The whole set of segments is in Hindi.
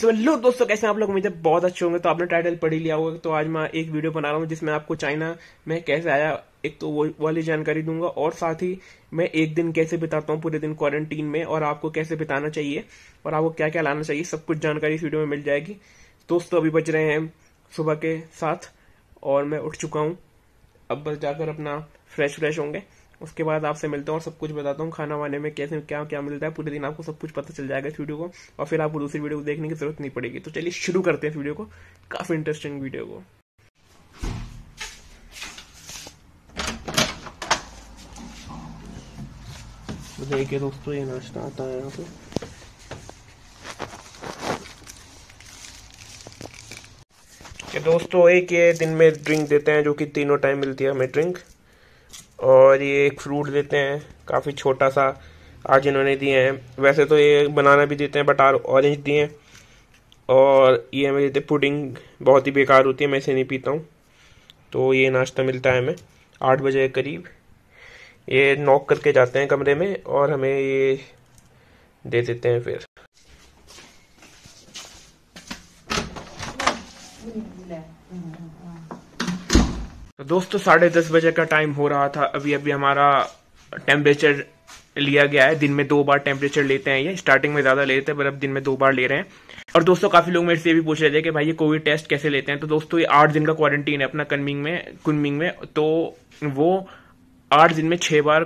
सो लो दोस्तों कैसे आप लोग मुझे बहुत अच्छे होंगे तो आपने टाइटल पढ़ ही लिया होगा तो आज मैं एक वीडियो बना रहा हूँ जिसमें आपको चाइना में कैसे आया एक तो वो वाली जानकारी दूंगा और साथ ही मैं एक दिन कैसे बिताता हूँ पूरे दिन क्वारंटीन में और आपको कैसे बिताना चाहिए और आपको क्या क्या लाना चाहिए सब कुछ जानकारी इस वीडियो में मिल जाएगी दोस्तों अभी बज रहे हैं सुबह के साथ और मैं उठ चुका हूँ अब बस जाकर अपना फ्रेश फ्रेश होंगे उसके बाद आपसे मिलता हूँ और सब कुछ बताता हूँ खाना वाने में कैसे क्या क्या मिलता है पूरे दिन आपको सब कुछ पता चल जाएगा इस वीडियो को और फिर आपको दूसरी वीडियो को देखने की जरूरत नहीं पड़ेगी तो चलिए शुरू करते हैं वीडियो को काफ़ी इंटरेस्टिंग वीडियो को तो देखिए दोस्तों ये नाश्ता आता है यहाँ पे दोस्तों एक ये दिन में ड्रिंक देते हैं जो कि तीनों टाइम मिलती है हमें ड्रिंक और ये एक फ्रूट देते हैं काफ़ी छोटा सा आज इन्होंने दिए हैं वैसे तो ये बनाना भी देते हैं बट आर ऑरेंज दिए हैं और ये हमें देते पुडिंग बहुत ही बेकार होती है मैं इसे नहीं पीता हूँ तो ये नाश्ता मिलता है हमें आठ बजे के करीब ये नॉक करके जाते हैं कमरे में और हमें ये दे देते हैं फिर हम्म, हम्म, हम्म। तो दोस्तों साढ़े दस बजे का टाइम हो रहा था अभी अभी हमारा टेम्परेचर लिया गया है दिन में दो बार टेम्परेचर लेते हैं ये स्टार्टिंग में ज़्यादा लेते हैं पर अब दिन में दो बार ले रहे हैं और दोस्तों काफ़ी लोग मेरे से भी पूछ रहे थे कि भाई ये कोविड टेस्ट कैसे लेते हैं तो दोस्तों ये आठ दिन का क्वारंटीन है अपना कनमिंग में कुनमिंग में तो वो आठ दिन में छह बार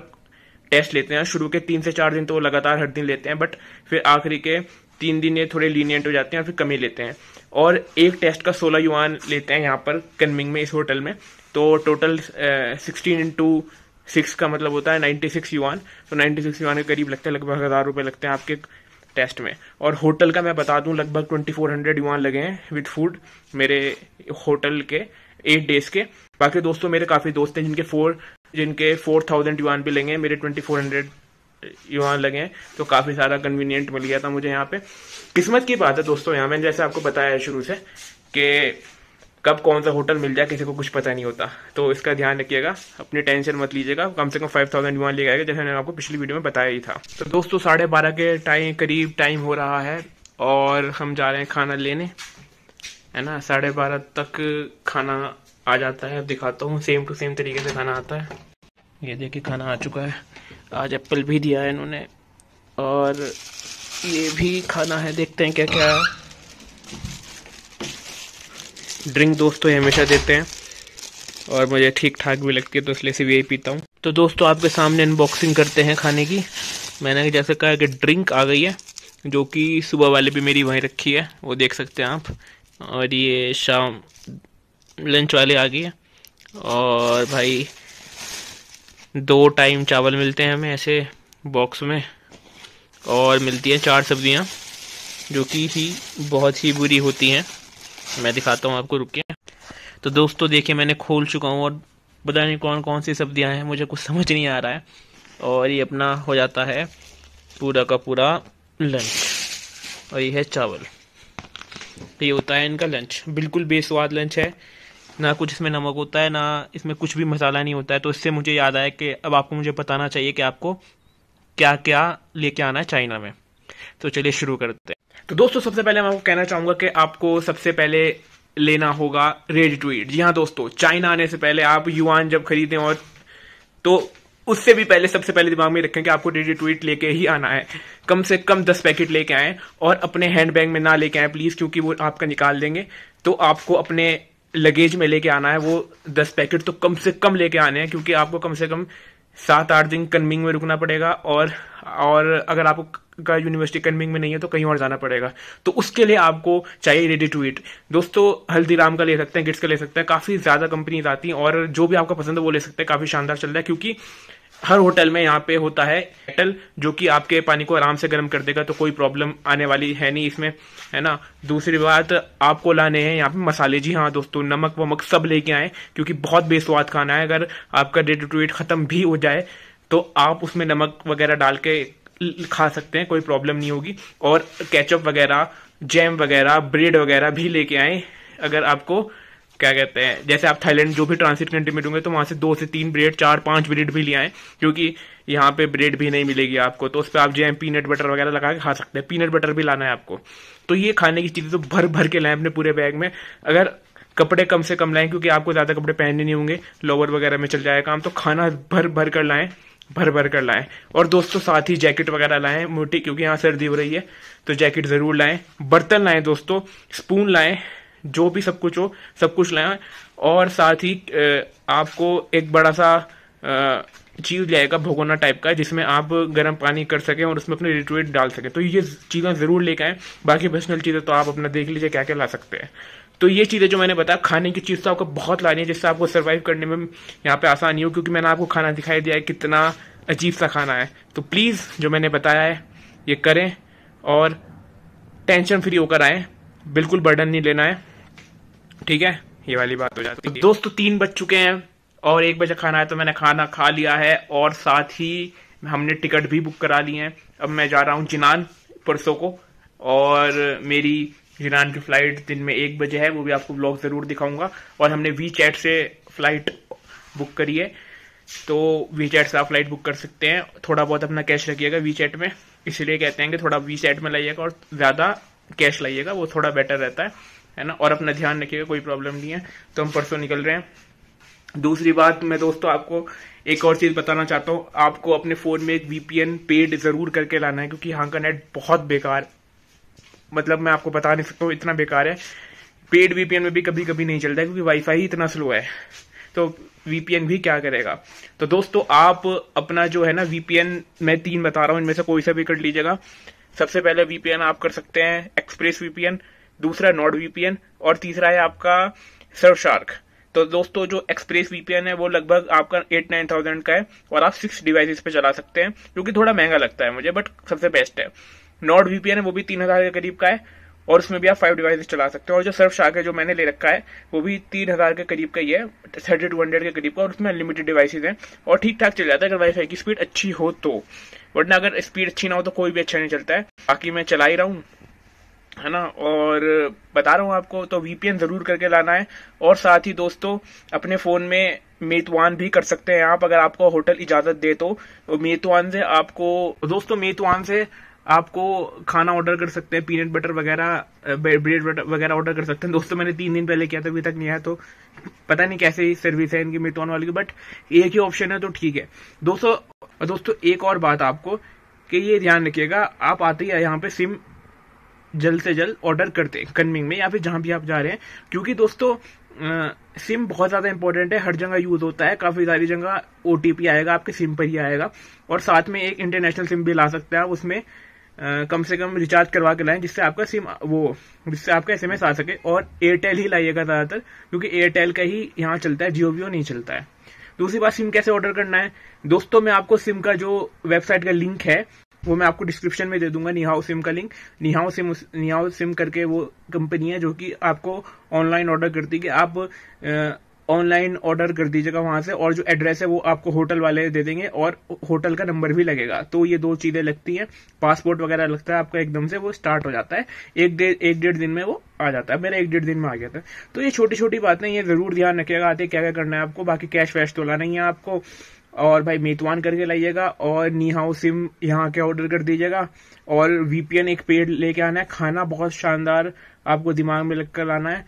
टेस्ट लेते हैं शुरू के तीन से चार दिन तो वो लगातार हर दिन लेते हैं बट फिर आखिरी के तीन दिन ये थोड़े लीनियंट हो जाते हैं और फिर कमी लेते हैं और एक टेस्ट का सोलह युवान लेते हैं यहाँ पर कनमिंग में इस होटल में तो टोटल सिक्सटीन इंटू सिक्स का मतलब होता है नाइन्टी सिक्स युवान तो नाइन्टी सिक्स युवान के करीब लगते हैं लगभग हज़ार रुपये लगते हैं आपके टेस्ट में और होटल का मैं बता दूं लगभग ट्वेंटी फोर हंड्रेड युवान लगे हैं विद फूड मेरे होटल के एट डेज के बाकी दोस्तों मेरे काफ़ी दोस्त हैं जिनके फोर जिनके फोर थाउजेंड युवान भी लेंगे मेरे ट्वेंटी फोर हंड्रेड युवान लगे हैं तो काफ़ी सारा कन्वीनियंट मिल गया था मुझे यहाँ पे किस्मत की बात है दोस्तों यहाँ मैंने जैसे आपको बताया है शुरू से कि कब कौन सा होटल मिल जाए किसी को कुछ पता नहीं होता तो इसका ध्यान रखिएगा अपनी टेंशन मत लीजिएगा कम से कम फाइव थाउजेंड वन लेके आएगा जैसे मैंने आपको पिछली वीडियो में बताया ही था तो दोस्तों साढ़े बारह के टाइम करीब टाइम हो रहा है और हम जा रहे हैं खाना लेने है ना साढ़े बारह तक खाना आ जाता है अब दिखाता हूँ सेम टू सेम तरीके से खाना आता है ये देखिए खाना आ चुका है आज एप्पल भी दिया है इन्होंने और ये भी खाना है देखते हैं क्या क्या ड्रिंक दोस्तों हमेशा देते हैं और मुझे ठीक ठाक भी लगती है तो इसलिए सिर्फ यही पीता हूँ तो दोस्तों आपके सामने अनबॉक्सिंग करते हैं खाने की मैंने जैसे कहा कि ड्रिंक आ गई है जो कि सुबह वाले भी मेरी वहीं रखी है वो देख सकते हैं आप और ये शाम लंच वाले आ गई है और भाई दो टाइम चावल मिलते हैं हमें ऐसे बॉक्स में और मिलती हैं चार सब्जियां जो कि ही बहुत ही बुरी होती हैं मैं दिखाता हूँ आपको रुकिए तो दोस्तों देखिए मैंने खोल चुका हूँ और पता नहीं कौन कौन सी सब्जियाँ हैं मुझे कुछ समझ नहीं आ रहा है और ये अपना हो जाता है पूरा का पूरा लंच और ये है चावल तो ये होता है इनका लंच बिल्कुल बेस्वाद लंच है ना कुछ इसमें नमक होता है ना इसमें कुछ भी मसाला नहीं होता है तो इससे मुझे याद आया कि अब आपको मुझे बताना चाहिए कि आपको क्या क्या लेके आना है चाइना में तो चलिए शुरू करते हैं तो दोस्तों सबसे पहले मैं आपको कहना चाहूंगा कि आपको सबसे पहले लेना होगा रेड ट्वीट जी हाँ दोस्तों चाइना आने से पहले आप युआन जब खरीदें और तो उससे भी पहले सबसे पहले दिमाग में रखें कि आपको डेडी ट्वीट लेके ही आना है कम से कम दस पैकेट लेके आए और अपने हैंड बैग में ना लेके आए प्लीज़ क्योंकि वो आपका निकाल देंगे तो आपको अपने लगेज में लेके आना है वो दस पैकेट तो कम से कम लेके आने हैं क्योंकि आपको कम से कम सात आठ दिन कन्विंग में रुकना पड़ेगा और और अगर आपको का यूनिवर्सिटी कन्विंग में नहीं है तो कहीं और जाना पड़ेगा तो उसके लिए आपको चाहिए रेडी टू ईट दोस्तों हल्दीराम का ले सकते हैं गिट्स का ले सकते हैं काफ़ी ज़्यादा कंपनीज आती हैं और जो भी आपका पसंद है वो ले सकते हैं काफ़ी शानदार चल रहा है क्योंकि हर होटल में यहाँ पे होता है केटल जो कि आपके पानी को आराम से गर्म कर देगा तो कोई प्रॉब्लम आने वाली है नहीं इसमें है ना दूसरी बात आपको लाने हैं यहाँ पे मसाले जी हाँ दोस्तों नमक वमक सब लेके आए क्योंकि बहुत बेस्वाद खाना है अगर आपका डेट टू डेट खत्म भी हो जाए तो आप उसमें नमक वगैरह डाल के खा सकते हैं कोई प्रॉब्लम नहीं होगी और कैचअप वगैरह जैम वगैरह ब्रेड वगैरह भी लेके आए अगर आपको क्या कहते हैं जैसे आप थाईलैंड जो भी ट्रांसिट कंट्री में ढूंढे तो वहां से दो से तीन ब्रेड चार पांच ब्रेड भी ले आए क्योंकि यहाँ पे ब्रेड भी नहीं मिलेगी आपको तो उस पर आप जो है पीनट बटर वगैरह लगा के खा सकते हैं पीनट बटर भी लाना है आपको तो ये खाने की चीज़ें तो भर भर के लाएं अपने पूरे बैग में अगर कपड़े कम से कम लाएं क्योंकि आपको ज़्यादा कपड़े पहनने नहीं होंगे लोवर वगैरह में चल जाएगा काम तो खाना भर भर कर लाएं भर भर कर लाएं और दोस्तों साथ ही जैकेट वगैरह लाएं मोटी क्योंकि यहाँ सर्दी हो रही है तो जैकेट ज़रूर लाएं बर्तन लाएं दोस्तों स्पून लाएं जो भी सब कुछ हो सब कुछ लाए और साथ ही आपको एक बड़ा सा चीज़ लाएगा भगोना टाइप का जिसमें आप गर्म पानी कर सकें और उसमें अपने रिट्रेट डाल सकें तो ये चीज़ें ज़रूर लेके आए बाकी पर्सनल चीज़ें तो आप अपना देख लीजिए क्या क्या ला सकते हैं तो ये चीज़ें जो मैंने बताया खाने की चीज़ तो आपको बहुत लानी है जिससे आपको सर्वाइव करने में यहाँ पे आसानी हो क्योंकि मैंने आपको खाना दिखाई दिया है कितना अजीब सा खाना है तो प्लीज़ जो मैंने बताया है ये करें और टेंशन फ्री होकर आए बिल्कुल बर्डन नहीं लेना है ठीक है ये वाली बात हो जाती है तो दोस्तों तो तीन बज चुके हैं और एक बजे खाना है तो मैंने खाना खा लिया है और साथ ही हमने टिकट भी बुक करा ली है अब मैं जा रहा हूँ जिनान परसों को और मेरी जिनान की फ्लाइट दिन में एक बजे है वो भी आपको ब्लॉग ज़रूर दिखाऊंगा और हमने वी चैट से फ्लाइट बुक करी है तो वी चैट से आप फ्लाइट बुक कर सकते हैं थोड़ा बहुत अपना कैश रखिएगा वी चैट में इसलिए कहते हैं कि थोड़ा वी चैट में लाइएगा और ज़्यादा कैश लाइएगा वो थोड़ा बेटर रहता है है ना और अपना ध्यान रखिएगा कोई प्रॉब्लम नहीं है तो हम परसों निकल रहे हैं दूसरी बात मैं दोस्तों आपको एक और चीज बताना चाहता हूँ आपको अपने फोन में एक वीपीएन पेड जरूर करके लाना है क्योंकि यहाँ का नेट बहुत बेकार मतलब मैं आपको बता नहीं सकता हूँ इतना बेकार है पेड वीपीएन में भी कभी कभी नहीं चलता है क्योंकि वाईफाई इतना स्लो है तो वीपीएन भी क्या करेगा तो दोस्तों आप अपना जो है ना वीपीएन मैं तीन बता रहा हूँ इनमें से कोई सा भी कर लीजिएगा सबसे पहले वीपीएन आप कर सकते हैं एक्सप्रेस वीपीएन दूसरा नॉर्ड वीपीएन और तीसरा है आपका सर्व शार्क तो दोस्तों जो एक्सप्रेस वीपीएन है वो लगभग आपका एट नाइन थाउजेंड का है और आप सिक्स डिवाइसेस पे चला सकते हैं जो कि थोड़ा महंगा लगता है मुझे बट सबसे बेस्ट है नॉर्ड वीपीएन है वो भी तीन हजार के करीब का है और उसमें भी आप फाइव डिवाइसेस चला सकते हैं और जो सर्व शार्क है जो मैंने ले रखा है वो भी तीन हजार के करीब का ही है थर्टी टू हंड्रेड के करीब का और उसमें अनलिमिटेड डिवाइसेज हैं और ठीक ठाक चल जाता है अगर वाईफाई की स्पीड अच्छी हो तो वरना अगर स्पीड अच्छी ना हो तो कोई भी अच्छा नहीं चलता है बाकी मैं चला ही रहा हूँ है ना और बता रहा हूँ आपको तो वीपीएन ज़रूर करके लाना है और साथ ही दोस्तों अपने फ़ोन में मेतवान भी कर सकते हैं आप अगर आपको होटल इजाज़त दे तो।, तो मेतवान से आपको दोस्तों मेतवान से आपको खाना ऑर्डर कर सकते हैं पीनट बटर वगैरह ब्रेड बटर वगैरह ऑर्डर कर सकते हैं दोस्तों मैंने तीन दिन पहले किया था अभी तक नहीं आया तो पता नहीं कैसे सर्विस है इनकी मेतवान वाली की बट एक ही ऑप्शन है तो ठीक है दोस्तों दोस्तों एक और बात आपको कि ये ध्यान रखिएगा आप आते ही यहाँ पे सिम जल्द से जल्द ऑर्डर करते हैं कन्विंग में या फिर जहां भी आप जा रहे हैं क्योंकि दोस्तों सिम बहुत ज़्यादा इंपॉर्टेंट है हर जगह यूज़ होता है काफ़ी सारी जगह ओ आएगा आपके सिम पर ही आएगा और साथ में एक इंटरनेशनल सिम भी ला सकते हैं आप उसमें आ, कम से कम रिचार्ज करवा के लाएं जिससे आपका सिम वो जिससे आपका एस एम आ सके और एयरटेल ही लाइएगा ज़्यादातर क्योंकि एयरटेल का ही यहाँ चलता है जियो नहीं चलता है दूसरी बात सिम कैसे ऑर्डर करना है दोस्तों मैं आपको सिम का जो वेबसाइट का लिंक है वो मैं आपको डिस्क्रिप्शन में दे दूंगा निहाओ सिम का link Nihao sim Nihao sim करके वो कंपनी है जो कि आपको ऑनलाइन ऑर्डर करती है कि आप ऑनलाइन ऑर्डर कर दीजिएगा वहां से और जो एड्रेस है वो आपको होटल वाले दे देंगे और होटल का नंबर भी लगेगा तो ये दो चीजें लगती हैं पासपोर्ट वगैरह लगता है आपका एकदम से वो स्टार्ट हो जाता है एक डेढ़ एक डेढ़ दिन में वो आ जाता है मेरा एक डेढ़ दिन में आ गया था तो ये छोटी छोटी बातें ये जरूर ध्यान रखिएगा आते क्या क्या करना है आपको बाकी कैश वैश तो लाना ही है आपको और भाई मेतवान करके लाइएगा और निहाओ सिम यहाँ के ऑर्डर कर दीजिएगा और वीपीएन एक पेड लेके आना है खाना बहुत शानदार आपको दिमाग में लग कर आना है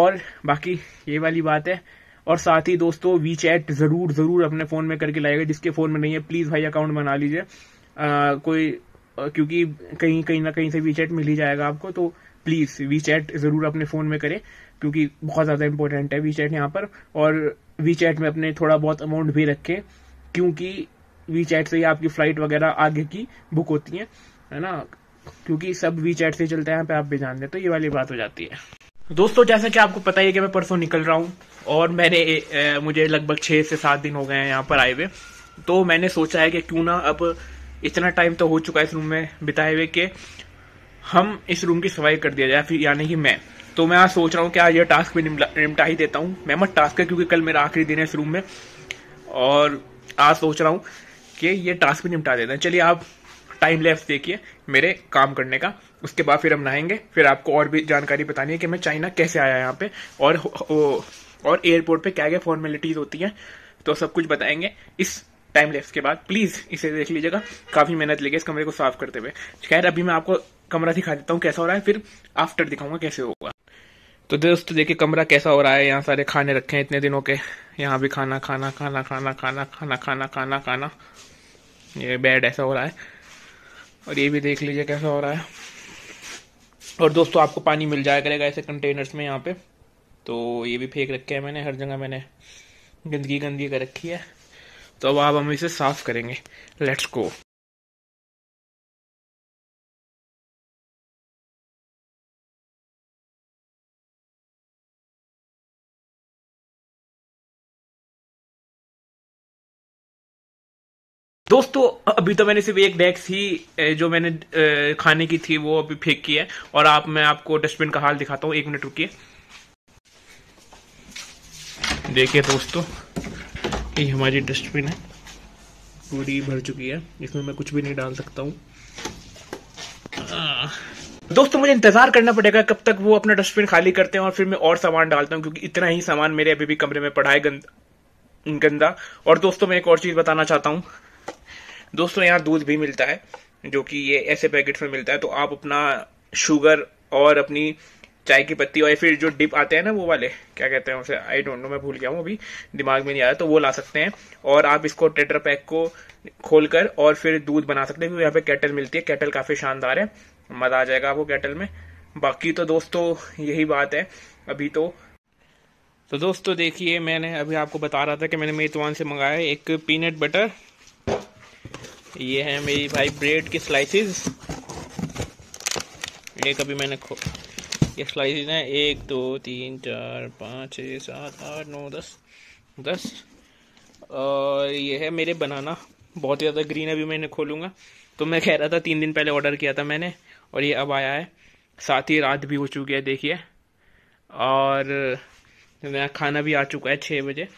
और बाकी ये वाली बात है और साथ ही दोस्तों वी चैट जरूर जरूर अपने फोन में करके लाइएगा जिसके फोन में नहीं है प्लीज भाई अकाउंट बना लीजिए कोई क्योंकि कहीं कहीं ना कहीं से वी चैट मिल ही जाएगा आपको तो प्लीज वी चैट जरूर अपने फोन में करें क्योंकि बहुत ज्यादा इंपॉर्टेंट है वी चैट यहाँ पर और वी चैट में अपने थोड़ा बहुत अमाउंट भी रखें क्योंकि वी चैट से ही आपकी फ्लाइट वगैरह आगे की बुक होती है है ना क्योंकि सब वी चैट से चलता है यहाँ पे आप भी जान दें तो ये वाली बात हो जाती है दोस्तों जैसा कि आपको पता ही है कि मैं परसों निकल रहा हूँ और मैंने ए, मुझे लगभग छः से सात दिन हो गए हैं यहाँ पर आए हुए तो मैंने सोचा है कि क्यों ना अब इतना टाइम तो हो चुका है इस रूम में बिताए हुए कि हम इस रूम की सफाई कर दिया जाए फिर यानी कि मैं तो मैं आज सोच रहा हूँ कि आज ये टास्क भी निपटा ही देता हूँ मैं मत टास्क है क्योंकि कल मेरा आखिरी दिन है इस रूम में और आज सोच रहा हूँ कि ये टास्क भी निपटा देते हैं चलिए आप टाइम लेफ्ट देखिए मेरे काम करने का उसके बाद फिर हम नहाएंगे फिर आपको और भी जानकारी बतानी है कि मैं चाइना कैसे आया यहाँ पे और और एयरपोर्ट पे क्या क्या फॉर्मेलिटीज होती हैं तो सब कुछ बताएंगे इस टाइम लेफ्ट के बाद प्लीज़ इसे देख लीजिएगा काफ़ी मेहनत लगी इस कमरे को साफ करते हुए खैर अभी मैं आपको कमरा दिखा देता हूँ कैसा हो रहा है फिर आफ्टर दिखाऊंगा कैसे होगा तो दोस्त देखिए कमरा कैसा हो रहा है यहाँ सारे खाने रखे हैं इतने दिनों के यहाँ भी खाना खाना खाना खाना खाना खाना खाना खाना खाना ये बेड ऐसा हो रहा है और ये भी देख लीजिए कैसा हो रहा है और दोस्तों आपको पानी मिल जाया करेगा ऐसे कंटेनर्स में यहाँ पे तो ये भी फेंक रखे हैं मैंने हर जगह मैंने गंदगी गंदगी कर रखी है तो अब आप हम इसे साफ़ करेंगे लेट्स गो दोस्तों अभी तो मैंने सिर्फ एक डेक्स ही जो मैंने खाने की थी वो अभी फेंक की है और आप मैं आपको डस्टबिन का हाल दिखाता हूँ एक मिनट रुकिए देखिए दोस्तों ये हमारी डस्टबिन है पूरी भर चुकी है इसमें मैं कुछ भी नहीं डाल सकता हूँ दोस्तों मुझे इंतजार करना पड़ेगा कब तक वो अपना डस्टबिन खाली करते हैं और फिर मैं और सामान डालता हूँ क्योंकि इतना ही सामान मेरे अभी भी कमरे में पड़ा है गंदा गंदा और दोस्तों मैं एक और चीज बताना चाहता हूँ दोस्तों यहाँ दूध भी मिलता है जो कि ये ऐसे पैकेट में मिलता है तो आप अपना शुगर और अपनी चाय की पत्ती और फिर जो डिप आते हैं ना वो वाले क्या कहते हैं उसे आई डोंट नो मैं भूल गया हूँ अभी दिमाग में नहीं आ रहा तो वो ला सकते हैं और आप इसको टेटर पैक को खोलकर और फिर दूध बना सकते हैं क्योंकि यहाँ पे कैटल मिलती है कैटल काफ़ी शानदार है मज़ा आ जाएगा आपको कैटल में बाकी तो दोस्तों यही बात है अभी तो तो दोस्तों देखिए मैंने अभी आपको बता रहा था कि मैंने मेतवान से मंगाया एक पीनट बटर ये है मेरी भाई ब्रेड की स्लाइसेस ये कभी मैंने खो ये स्लाइसेस हैं एक दो तीन चार पाँच छः सात आठ नौ दस दस और ये है मेरे बनाना बहुत ही ज़्यादा ग्रीन अभी मैंने खोलूँगा तो मैं कह रहा था तीन दिन पहले ऑर्डर किया था मैंने और ये अब आया है साथ ही रात भी हो चुकी है देखिए और मेरा खाना भी आ चुका है छः बजे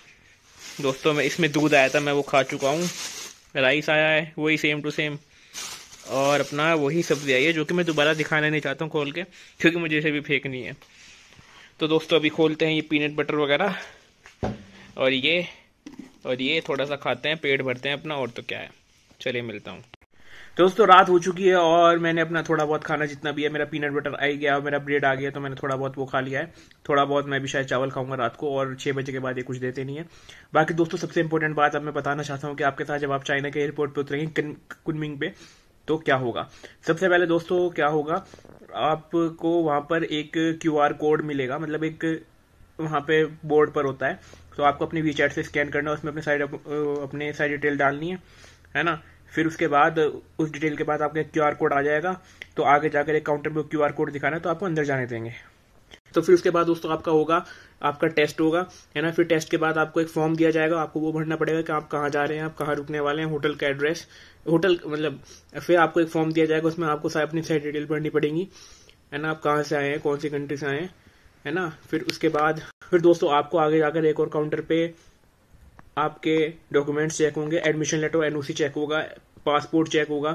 दोस्तों मैं इसमें दूध आया था मैं वो खा चुका हूँ राइस आया है वही सेम टू सेम और अपना वही सब्ज़ी आई है जो कि मैं दोबारा दिखाना नहीं चाहता हूँ खोल के क्योंकि मुझे इसे भी फेंकनी है तो दोस्तों अभी खोलते हैं ये पीनट बटर वगैरह और ये और ये थोड़ा सा खाते हैं पेट भरते हैं अपना और तो क्या है चलिए मिलता हूँ तो दोस्तों रात हो चुकी है और मैंने अपना थोड़ा बहुत खाना जितना भी है मेरा पीनट बटर आ गया मेरा ब्रेड आ गया तो मैंने थोड़ा बहुत वो खा लिया है थोड़ा बहुत मैं भी शायद चावल खाऊंगा रात को और छह बजे के बाद ये कुछ देते नहीं है बाकी दोस्तों सबसे इंपॉर्टेंट बात अब मैं बताना चाहता हूँ कि आपके साथ जब आप चाइना के एयरपोर्ट पर उतरेंगे कुनमिंग पे तो क्या होगा सबसे पहले दोस्तों क्या होगा आपको वहां पर एक क्यू कोड मिलेगा मतलब एक वहां पे बोर्ड पर होता है तो आपको अपने वी से स्कैन करना है उसमें अपने साइड अपने साइड डिटेल डालनी है है ना फिर उसके बाद उस डिटेल के बाद आपके क्यू कोड आ जाएगा तो आगे जाकर एक काउंटर में क्यू कोड दिखाना है तो आपको अंदर जाने देंगे तो फिर उसके बाद दोस्तों आपका होगा आपका टेस्ट होगा है ना फिर टेस्ट के बाद आपको एक फॉर्म दिया जाएगा आपको वो भरना पड़ेगा कि आप कहाँ जा रहे हैं आप कहाँ रुकने वाले हैं होटल का एड्रेस होटल मतलब फिर आपको एक फॉर्म दिया जाएगा उसमें आपको सारी अपनी सारी डिटेल भरनी पड़ेगी है ना आप कहाँ से आए हैं कौन सी कंट्री से आए हैं है ना फिर उसके बाद फिर दोस्तों आपको आगे जाकर एक और काउंटर पे आपके डॉक्यूमेंट्स चेक होंगे एडमिशन लेटर एनओसी चेक होगा पासपोर्ट चेक होगा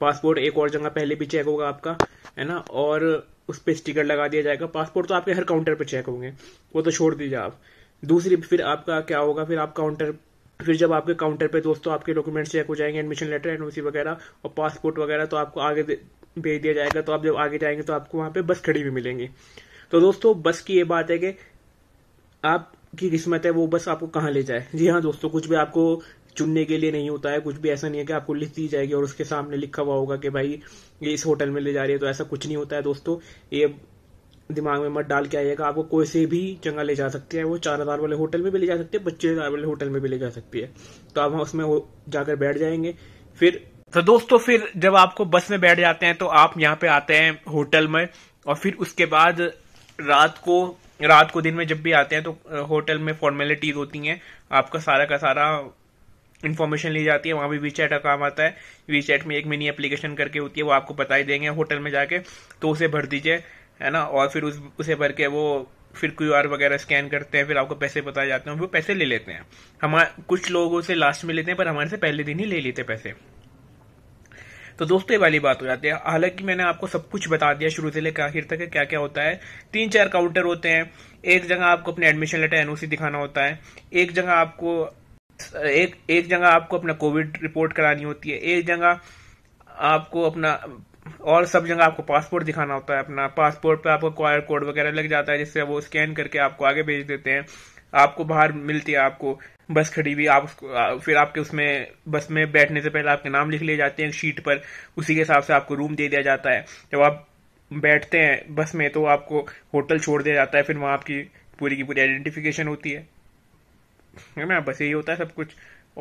पासपोर्ट एक और जगह पहले भी चेक होगा आपका है ना और उस पर स्टिकर लगा दिया जाएगा पासपोर्ट तो आपके हर काउंटर पर चेक होंगे वो तो छोड़ दीजिए आप दूसरी फिर आपका क्या होगा फिर आप काउंटर फिर जब आपके काउंटर पे दोस्तों आपके डॉक्यूमेंट्स चेक हो जाएंगे एडमिशन लेटर एनओसी वगैरह और पासपोर्ट वगैरह तो आपको आगे भेज दिया जाएगा तो आप जब आगे जाएंगे तो आपको वहां पे बस खड़ी भी मिलेंगी तो दोस्तों बस की ये बात है कि आप की किस्मत है वो बस आपको कहाँ ले जाए जी हाँ दोस्तों कुछ भी आपको चुनने के लिए नहीं होता है कुछ भी ऐसा नहीं है कि आपको लिस्ट दी जाएगी और उसके सामने लिखा हुआ होगा कि भाई ये इस होटल में ले जा रही है तो ऐसा कुछ नहीं होता है दोस्तों ये दिमाग में मत डाल के आइएगा आपको कोई से भी जगह ले जा सकती है वो चार हज़ार वाले होटल में भी ले जा सकती है पच्चीस हज़ार वाले होटल में भी ले जा सकती है तो आप उसमें जाकर बैठ जाएंगे फिर तो दोस्तों फिर जब आपको बस में बैठ जाते हैं तो आप यहाँ पे आते हैं होटल में और फिर उसके बाद रात को रात को दिन में जब भी आते हैं तो होटल में फॉर्मेलिटीज होती हैं आपका सारा का सारा इन्फॉर्मेशन ली जाती है वहाँ भी वी चैट का काम आता है वी चैट में एक मिनी एप्लीकेशन करके होती है वो आपको बता ही देंगे होटल में जाके तो उसे भर दीजिए है ना और फिर उस उसे भर के वो फिर क्यू आर वगैरह स्कैन करते हैं फिर आपको पैसे बताए जाते हैं वो पैसे ले लेते हैं हम कुछ लोगों से लास्ट में लेते हैं पर हमारे से पहले दिन ही ले लेते पैसे तो दोस्तों ये वाली बात हो जाती है हालांकि मैंने आपको सब कुछ बता दिया शुरू से लेकर आखिर तक क्या क्या होता है तीन चार काउंटर होते हैं एक जगह आपको अपने एडमिशन लेटर एनओसी दिखाना होता है एक जगह आपको एक एक जगह आपको अपना कोविड रिपोर्ट करानी होती है एक जगह आपको अपना और सब जगह आपको पासपोर्ट दिखाना होता है अपना पासपोर्ट पे आपको क्वायर कोड वगैरह लग जाता है जिससे वो स्कैन करके आपको आगे भेज देते हैं आपको बाहर मिलती है आपको बस खड़ी हुई आप उसको फिर आपके उसमें बस में बैठने से पहले आपके नाम लिख लिए जाते हैं शीट पर उसी के हिसाब से आपको रूम दे दिया जाता है जब आप बैठते हैं बस में तो आपको होटल छोड़ दिया जाता है फिर वहाँ आपकी पूरी की पूरी आइडेंटिफिकेशन होती है ना बस यही होता है सब कुछ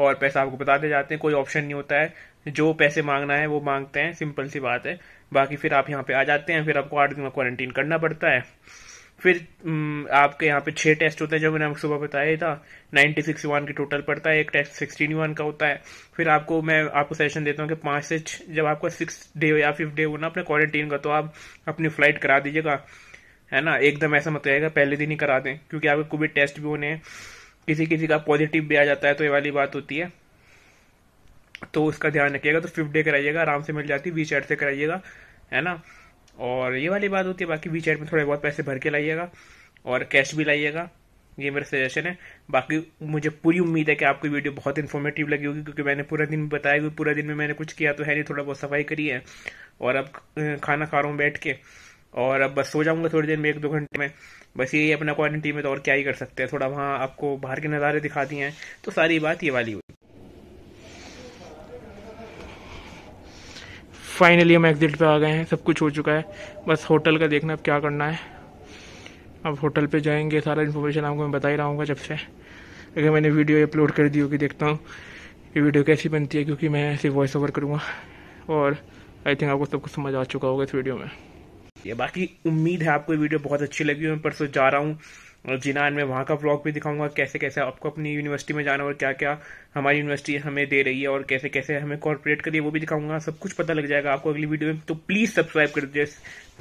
और पैसा आपको बता दे जाते हैं कोई ऑप्शन नहीं होता है जो पैसे मांगना है वो मांगते हैं सिंपल सी बात है बाकी फिर आप यहाँ पे आ जाते हैं फिर आपको आठ दिन में क्वारंटीन करना पड़ता है फिर आपके यहाँ पे छह टेस्ट होते हैं जो मैंने आपको सुबह बताया था नाइनटी सिक्स वन की टोटल पड़ता है एक टेस्ट सिक्सटीन वन का होता है फिर आपको मैं आपको सजेशन देता हूँ कि पांच से जब आपका सिक्स डे या फिफ्थ डे हो ना अपने क्वारंटीन का तो आप अपनी फ्लाइट करा दीजिएगा है ना एकदम ऐसा मत रहेगा पहले दिन ही करा दें क्योंकि आपके कोविड टेस्ट भी होने हैं किसी किसी का पॉजिटिव भी आ जाता है तो ये वाली बात होती है तो उसका ध्यान रखिएगा तो फिफ्थ डे कराइएगा आराम से मिल जाती है वी से कराइएगा है ना और ये वाली बात होती है बाकी वी चैट में थोड़े बहुत पैसे भर के लाइएगा और कैश भी लाइएगा ये मेरा सजेशन है बाकी मुझे पूरी उम्मीद है कि आपको वीडियो बहुत इन्फॉर्मेटिव लगी होगी क्योंकि मैंने पूरा दिन बताया कि पूरा दिन में मैंने कुछ किया तो है नहीं थोड़ा बहुत सफाई करी है और अब खाना खा रहा हूँ बैठ के और अब बस सो जाऊंगा थोड़ी देर में एक दो घंटे में बस यही अपना क्वारंटी में तो और क्या ही कर सकते हैं थोड़ा वहाँ आपको बाहर के नज़ारे दिखा दिए हैं तो सारी बात ये वाली हुई फाइनली हम एग्ज़िट पे आ गए हैं सब कुछ हो चुका है बस होटल का देखना अब क्या करना है अब होटल पे जाएंगे सारा इन्फॉर्मेशन आपको मैं बता ही रहा हूँ जब से अगर मैंने वीडियो अपलोड कर दी होगी देखता हूँ ये वीडियो कैसी बनती है क्योंकि मैं ऐसे वॉइस ओवर करूँगा और आई थिंक आपको सब कुछ समझ आ चुका होगा इस वीडियो में ये बाकी उम्मीद है आपको वीडियो बहुत अच्छी लगी मैं परसों जा रहा हूँ और नाइन में वहाँ का ब्लॉग भी दिखाऊंगा कैसे कैसे आपको अपनी यूनिवर्सिटी में जाना और क्या क्या हमारी यूनिवर्सिटी हमें दे रही है और कैसे कैसे हमें कॉर्पोरेट करिए वो भी दिखाऊंगा सब कुछ पता लग जाएगा आपको अगली वीडियो में तो प्लीज़ सब्सक्राइब कर दीजिए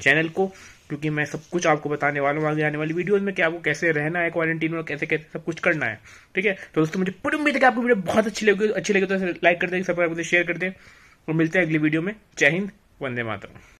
चैनल को क्योंकि मैं सब कुछ आपको बताने वाला हूँ आगे आने वाली वीडियोज में क्या आपको कैसे रहना है क्वारंटीन में और कैसे कैसे सब कुछ करना है ठीक है तो दोस्तों मुझे पूरी उम्मीद है कि आपको वीडियो बहुत अच्छी लगी अच्छी लगी तो लाइक कर दें सब्सक्राइब कर दें शेयर कर दें और मिलते हैं अगली वीडियो में जय हिंद वंदे मातरम